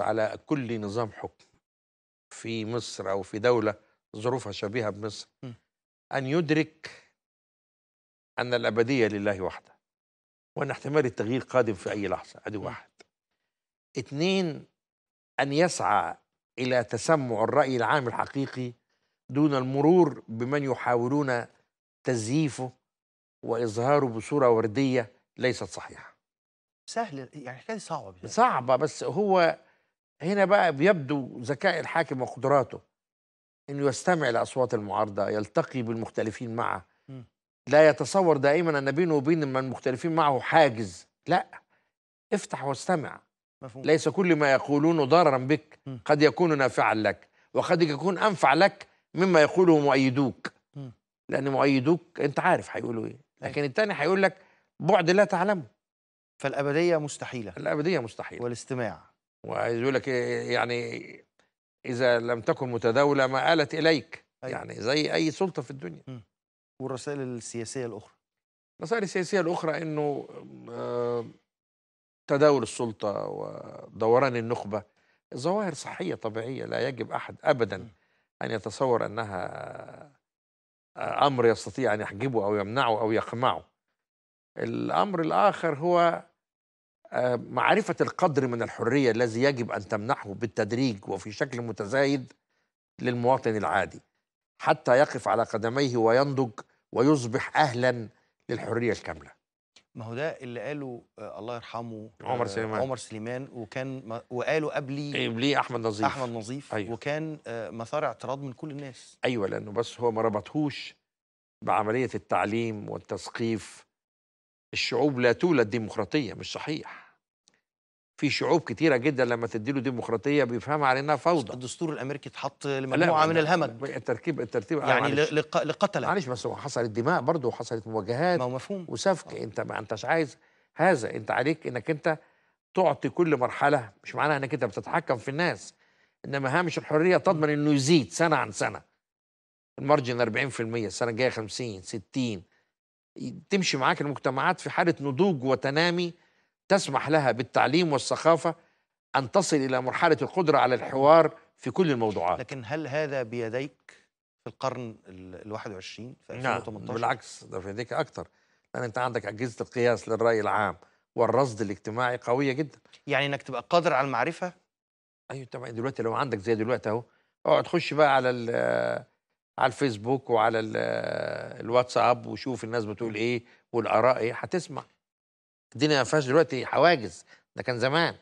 على كل نظام حكم في مصر أو في دولة ظروفها شبيهة بمصر م. أن يدرك أن الأبدية لله وحده وأن احتمال التغيير قادم في أي لحظة أدي واحد اثنين أن يسعى إلى تسمع الرأي العام الحقيقي دون المرور بمن يحاولون تزييفه وإظهاره بصورة وردية ليست صحيحة سهل يعني حكاية صعبة صعبة بس هو هنا بقى بيبدو ذكاء الحاكم وقدراته انه يستمع لاصوات المعارضه يلتقي بالمختلفين معه لا يتصور دائما ان بينه وبين من المختلفين معه حاجز لا افتح واستمع مفهوم. ليس كل ما يقولونه ضارا بك م. قد يكون نافعا لك وقد يكون انفع لك مما يقوله مؤيدوك م. لان مؤيدوك انت عارف هيقولوا ايه أيوة. لكن الثاني التاني هيقول لك بعد لا تعلمه فالابديه مستحيله الابديه مستحيله والاستماع وعايز يقول لك إيه، يعني اذا لم تكن متداوله ما آلت اليك أيوه. يعني زي اي سلطه في الدنيا إمم. والرسائل السياسيه الاخرى الرسائل السياسيه الاخرى انه آه، تداول السلطه ودوران النخبه ظواهر صحيه طبيعيه لا يجب احد ابدا إمم. ان يتصور انها آه، امر يستطيع ان يحجبه او يمنعه او يقمعه الامر الاخر هو معرفة القدر من الحرية الذي يجب أن تمنحه بالتدريج وفي شكل متزايد للمواطن العادي حتى يقف على قدميه وينضج ويصبح أهلا للحرية الكاملة ما هو ده اللي قاله آه، الله يرحمه عمر آه، سليمان عمر سليمان وكان وقاله قبلي قبليه احمد نظيف احمد نظيف أيوة. وكان آه، مثار اعتراض من كل الناس ايوه لانه بس هو ما ربطهوش بعمليه التعليم والتثقيف الشعوب لا تولد ديمقراطيه مش صحيح في شعوب كتيره جدا لما تديله ديمقراطيه بيفهمها على انها فوضى الدستور الامريكي اتحط لمجموعه من الهمج التركيب الترتيب آه، يعني لقتله معلش بس هو حصلت دماء برضه وحصلت مواجهات ما هو مفهوم وسفك آه. انت ما انتش عايز هذا انت عليك انك انت تعطي كل مرحله مش معناها انك انت بتتحكم في الناس انما هامش الحريه تضمن انه يزيد سنه عن سنه المارجن 40% السنه الجايه 50 60 تمشي معاك المجتمعات في حاله نضوج وتنامي تسمح لها بالتعليم والثقافه ان تصل الى مرحله القدره على الحوار في كل الموضوعات لكن هل هذا بيديك في القرن ال 21 في 2018 نعم بالعكس ده في يديك اكتر لان انت عندك اجهزه القياس للراي العام والرصد الاجتماعي قويه جدا يعني انك تبقى قادر على المعرفه ايوه طبعا دلوقتي لو عندك زي دلوقتي اهو اقعد خش بقى على على الفيسبوك وعلى الواتساب وشوف الناس بتقول ايه والاراء ايه هتسمع الدنيا ما فيهاش دلوقتي حواجز ده كان زمان